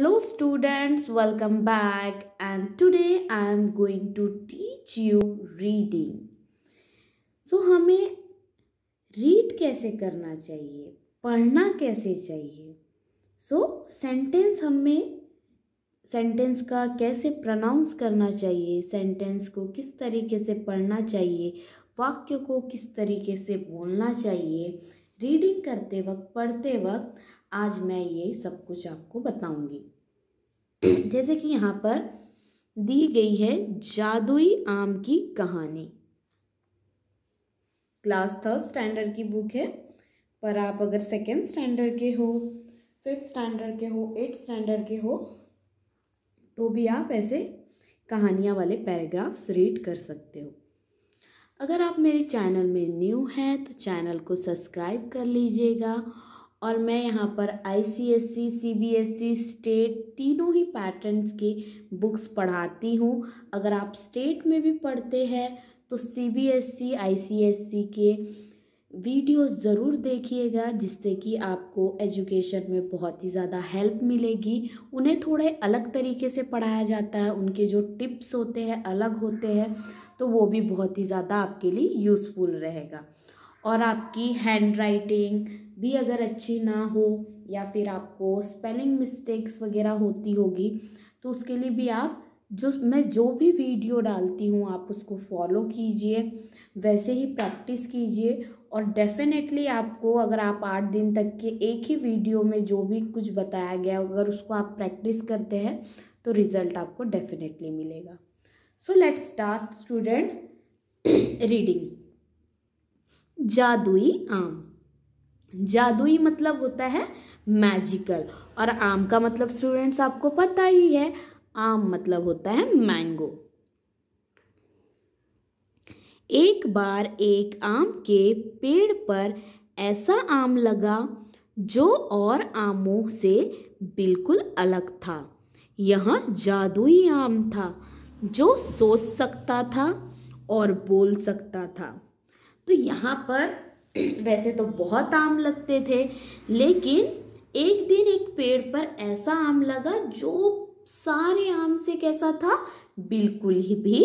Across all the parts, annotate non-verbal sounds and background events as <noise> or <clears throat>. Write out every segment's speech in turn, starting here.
hello students welcome back and today I am going to teach you reading so हमें read कैसे करना चाहिए पढ़ना कैसे चाहिए so सेंटेंस हमें सेंटेंस का कैसे प्रोनाउंस करना चाहिए सेंटेंस को किस तरीके से पढ़ना चाहिए वाक्य को किस तरीके से बोलना चाहिए रीडिंग करते वक्त पढ़ते वक्त आज मैं ये सब कुछ आपको बताऊंगी जैसे कि यहाँ पर दी गई है जादुई आम की कहानी क्लास थर्ड स्टैंडर्ड की बुक है पर आप अगर सेकेंड स्टैंडर्ड के हो फिफ्थ स्टैंडर्ड के हो एट्थ स्टैंडर्ड के हो तो भी आप ऐसे कहानियाँ वाले पैराग्राफ्स रीड कर सकते हो अगर आप मेरे चैनल में न्यू हैं तो चैनल को सब्सक्राइब कर लीजिएगा और मैं यहाँ पर I C S C C B S C state तीनों ही पैटर्न्स की बुक्स पढ़ाती हूँ अगर आप स्टेट में भी पढ़ते हैं तो C B S C I C S C के वीडियो ज़रूर देखिएगा जिससे कि आपको एजुकेशन में बहुत ही ज़्यादा हेल्प मिलेगी उन्हें थोड़े अलग तरीके से पढ़ाया जाता है उनके जो टिप्स होते हैं अलग होते हैं तो वो भी बहुत ही ज़्यादा आपके लिए यूज़फुल रहेगा और आपकी हैंड राइटिंग भी अगर अच्छी ना हो या फिर आपको स्पेलिंग मिस्टेक्स वगैरह होती होगी तो उसके लिए भी आप जो मैं जो भी वीडियो डालती हूँ आप उसको फॉलो कीजिए वैसे ही प्रैक्टिस कीजिए और डेफिनेटली आपको अगर आप आठ दिन तक के एक ही वीडियो में जो भी कुछ बताया गया अगर उसको आप प्रैक्टिस करते हैं तो रिज़ल्ट आपको डेफिनेटली मिलेगा so let start students reading जादुई आम जादुई मतलब होता है मैजिकल और आम का मतलब स्टूडेंट्स आपको पता ही है आम मतलब होता है मैंगो एक बार एक आम के पेड़ पर ऐसा आम लगा जो और आमों से बिल्कुल अलग था यह जादुई आम था जो सोच सकता था और बोल सकता था तो यहाँ पर वैसे तो बहुत आम लगते थे लेकिन एक दिन एक पेड़ पर ऐसा आम लगा जो सारे आम से कैसा था बिल्कुल ही भी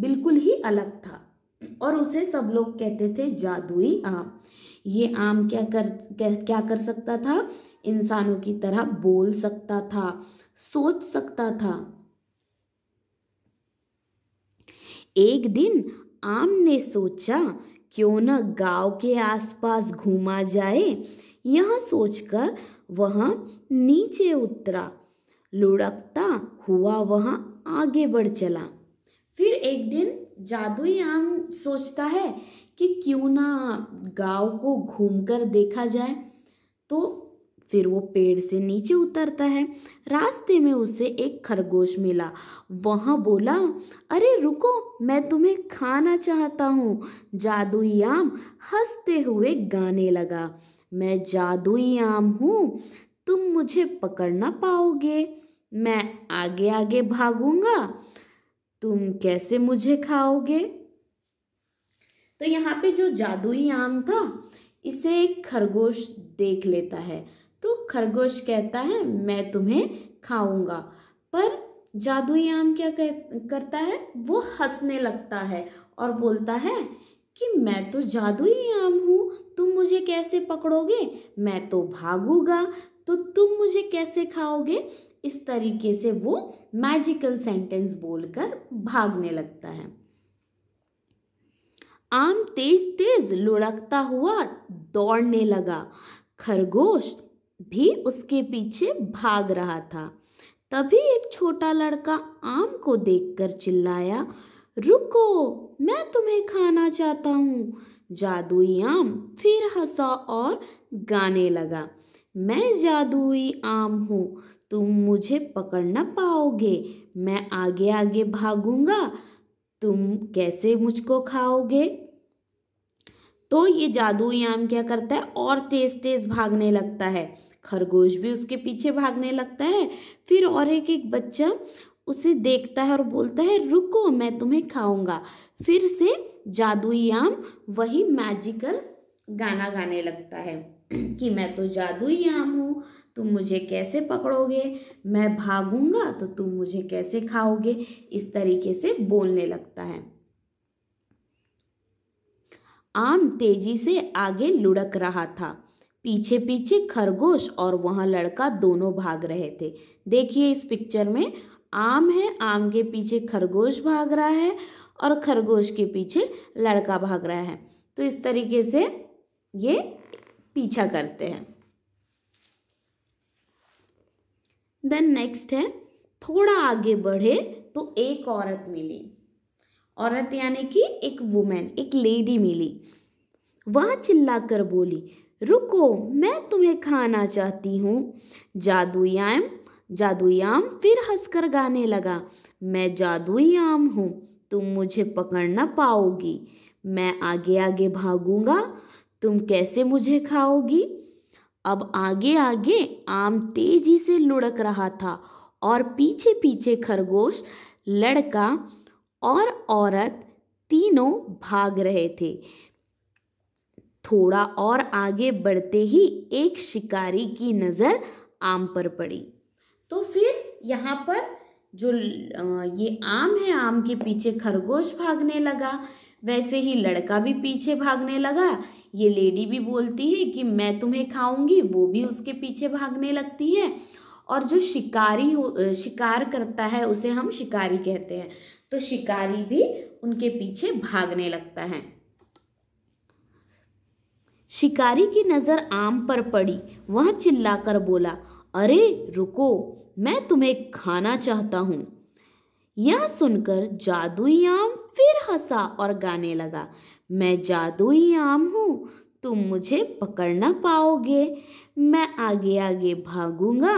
बिल्कुल ही अलग था और उसे सब लोग कहते थे जादुई आम ये आम क्या कर क्या कर सकता था इंसानों की तरह बोल सकता था सोच सकता था एक दिन आम ने सोचा क्यों ना गांव के आसपास घूमा जाए यह सोचकर वह नीचे उतरा लुढ़कता हुआ वह आगे बढ़ चला फिर एक दिन जादुई आम सोचता है कि क्यों ना गांव को घूमकर देखा जाए तो फिर वो पेड़ से नीचे उतरता है रास्ते में उसे एक खरगोश मिला वहाँ बोला अरे रुको मैं तुम्हें खाना चाहता हूँ जादुई आम हंसते हुए गाने लगा मैं जादुई आम हूँ तुम मुझे पकड़ ना पाओगे मैं आगे आगे भागूंगा तुम कैसे मुझे खाओगे तो यहाँ पे जो जादुई आम था इसे एक खरगोश देख लेता है तो खरगोश कहता है मैं तुम्हें खाऊंगा पर जादुई आम क्या कह करता है वो हंसने लगता है और बोलता है कि मैं तो जादुई आम हूँ तुम मुझे कैसे पकड़ोगे मैं तो भागूंगा तो तुम मुझे कैसे खाओगे इस तरीके से वो मैजिकल सेंटेंस बोलकर भागने लगता है आम तेज तेज लुढ़कता हुआ दौड़ने लगा खरगोश भी उसके पीछे भाग रहा था तभी एक छोटा लड़का आम को देखकर चिल्लाया रुको मैं तुम्हें खाना चाहता हूँ जादुई आम फिर हंसा और गाने लगा मैं जादुई आम हूँ तुम मुझे पकड़ ना पाओगे मैं आगे आगे भागूंगा तुम कैसे मुझको खाओगे तो ये जादुयाम क्या करता है और तेज़ तेज़ भागने लगता है खरगोश भी उसके पीछे भागने लगता है फिर और एक एक बच्चा उसे देखता है और बोलता है रुको मैं तुम्हें खाऊंगा फिर से जादुई आम वही मैजिकल गाना गाने लगता है <clears throat> कि मैं तो जादुई आम हूँ तुम मुझे कैसे पकड़ोगे मैं भागूंगा तो तुम मुझे कैसे खाओगे इस तरीके से बोलने लगता है आम तेजी से आगे लुढ़क रहा था पीछे पीछे खरगोश और वह लड़का दोनों भाग रहे थे देखिए इस पिक्चर में आम है आम के पीछे खरगोश भाग रहा है और खरगोश के पीछे लड़का भाग रहा है तो इस तरीके से ये पीछा करते हैं देन नेक्स्ट है थोड़ा आगे बढ़े तो एक औरत मिली औरत यानी कि एक वुमेन एक लेडी मिली वह चिल्लाकर बोली रुको मैं तुम्हें खाना चाहती हूँ जादुयाम जादुयाम फिर हंसकर गाने लगा मैं जादुयाम हूँ तुम मुझे पकड़ ना पाओगी मैं आगे आगे भागूंगा तुम कैसे मुझे खाओगी अब आगे आगे आम तेजी से लुढ़क रहा था और पीछे पीछे खरगोश लड़का और औरत तीनों भाग रहे थे थोड़ा और आगे बढ़ते ही एक शिकारी की नज़र आम पर पड़ी तो फिर यहाँ पर जो ये आम है आम के पीछे खरगोश भागने लगा वैसे ही लड़का भी पीछे भागने लगा ये लेडी भी बोलती है कि मैं तुम्हें खाऊंगी वो भी उसके पीछे भागने लगती है और जो शिकारी हो शिकार करता है उसे हम शिकारी कहते हैं तो शिकारी भी उनके पीछे भागने लगता है शिकारी की नज़र आम पर पड़ी वह चिल्लाकर बोला अरे रुको मैं तुम्हें खाना चाहता हूँ यह सुनकर जादुई आम फिर हंसा और गाने लगा मैं जादुई आम हूँ तुम मुझे पकड़ ना पाओगे मैं आगे आगे भागूंगा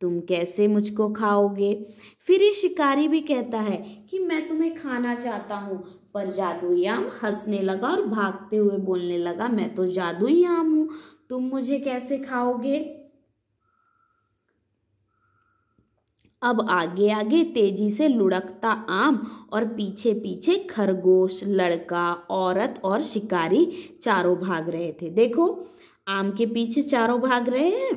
तुम कैसे मुझको खाओगे फिर ये शिकारी भी कहता है कि मैं तुम्हें खाना चाहता हूँ पर जादुई आम हंसने लगा और भागते हुए बोलने लगा मैं तो जादुई आम हूँ तुम मुझे कैसे खाओगे अब आगे आगे तेजी से लुढ़कता आम और पीछे पीछे खरगोश लड़का औरत और शिकारी चारों भाग रहे थे देखो आम के पीछे चारों भाग रहे हैं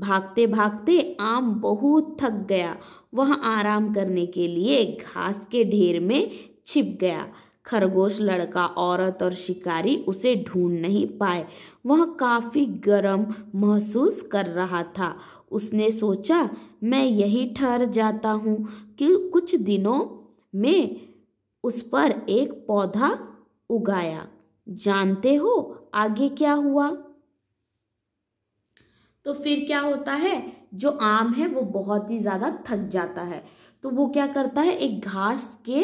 भागते भागते आम बहुत थक गया वह आराम करने के लिए घास के ढेर में छिप गया खरगोश लड़का औरत और शिकारी उसे ढूंढ नहीं पाए वह काफ़ी गर्म महसूस कर रहा था उसने सोचा मैं यही ठहर जाता हूँ कि कुछ दिनों में उस पर एक पौधा उगाया जानते हो आगे क्या हुआ तो फिर क्या होता है जो आम है वो बहुत ही ज़्यादा थक जाता है तो वो क्या करता है एक घास के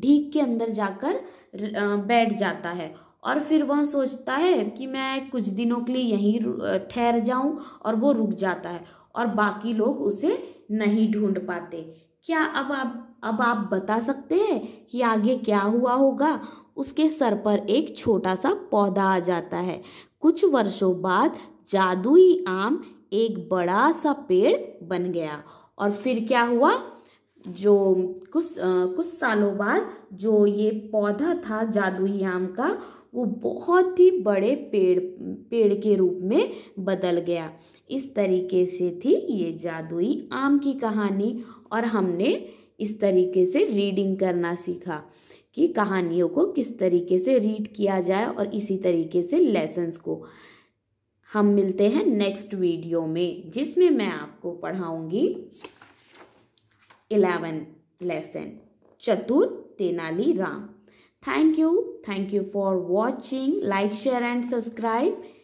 ढीक के अंदर जाकर बैठ जाता है और फिर वह सोचता है कि मैं कुछ दिनों के लिए यहीं ठहर जाऊं और वो रुक जाता है और बाकी लोग उसे नहीं ढूंढ पाते क्या अब आप अब आप बता सकते हैं कि आगे क्या हुआ होगा उसके सर पर एक छोटा सा पौधा आ जाता है कुछ वर्षों बाद जादुई आम एक बड़ा सा पेड़ बन गया और फिर क्या हुआ जो कुछ आ, कुछ सालों बाद जो ये पौधा था जादुई आम का वो बहुत ही बड़े पेड़ पेड़ के रूप में बदल गया इस तरीके से थी ये जादुई आम की कहानी और हमने इस तरीके से रीडिंग करना सीखा कि कहानियों को किस तरीके से रीड किया जाए और इसी तरीके से लेसन्स को हम मिलते हैं नेक्स्ट वीडियो में जिसमें मैं आपको पढ़ाऊंगी इलेवन लेसन चतुर Tenali Ram thank you thank you for watching like share and subscribe